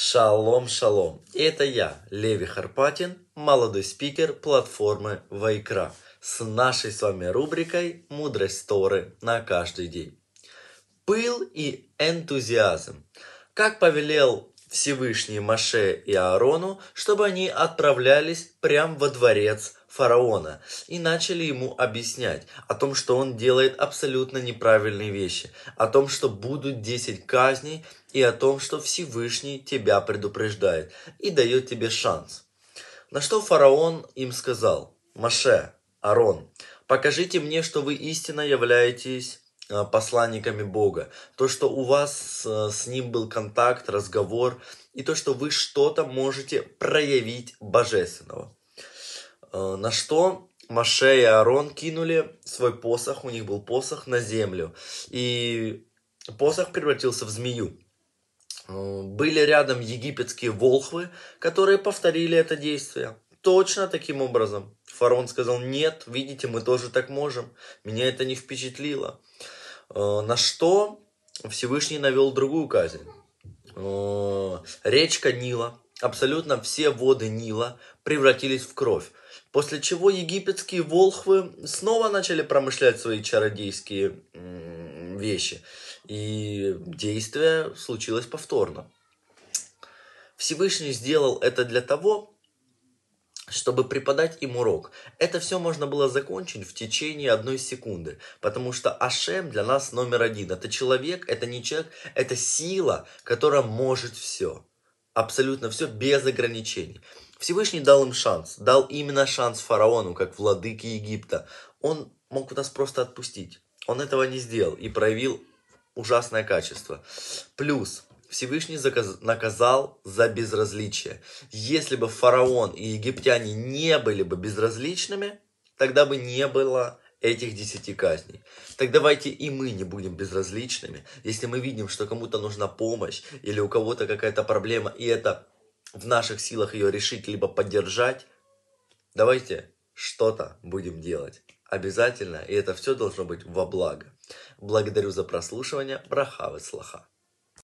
Шалом, шалом! Это я, Леви Харпатин, молодой спикер платформы Вайкра, с нашей с вами рубрикой «Мудрость Торы на каждый день». Пыл и энтузиазм. Как повелел Всевышний Маше и Аарону, чтобы они отправлялись прямо во дворец фараона и начали ему объяснять о том, что он делает абсолютно неправильные вещи, о том, что будут 10 казней и о том, что Всевышний тебя предупреждает и дает тебе шанс. На что фараон им сказал, Маше, Арон, покажите мне, что вы истинно являетесь Э, посланниками Бога, то, что у вас э, с Ним был контакт, разговор, и то, что вы что-то можете проявить божественного. Э, на что Маше и Аарон кинули свой посох, у них был посох, на землю, и посох превратился в змею. Были рядом египетские волхвы, которые повторили это действие. Точно таким образом. фарон сказал, нет, видите, мы тоже так можем. Меня это не впечатлило. Э, на что Всевышний навел другую казнь. Э, речка Нила, абсолютно все воды Нила превратились в кровь. После чего египетские волхвы снова начали промышлять свои чародейские вещи. И действие случилось повторно. Всевышний сделал это для того, чтобы преподать им урок. Это все можно было закончить в течение одной секунды, потому что Ашем для нас номер один. Это человек, это не человек, это сила, которая может все. Абсолютно все без ограничений. Всевышний дал им шанс, дал именно шанс фараону, как владыке Египта. Он мог нас просто отпустить. Он этого не сделал и проявил ужасное качество. Плюс – Всевышний заказ, наказал за безразличие. Если бы фараон и египтяне не были бы безразличными, тогда бы не было этих десяти казней. Так давайте и мы не будем безразличными. Если мы видим, что кому-то нужна помощь или у кого-то какая-то проблема, и это в наших силах ее решить, либо поддержать, давайте что-то будем делать. Обязательно, и это все должно быть во благо. Благодарю за прослушивание. Брахавы слаха.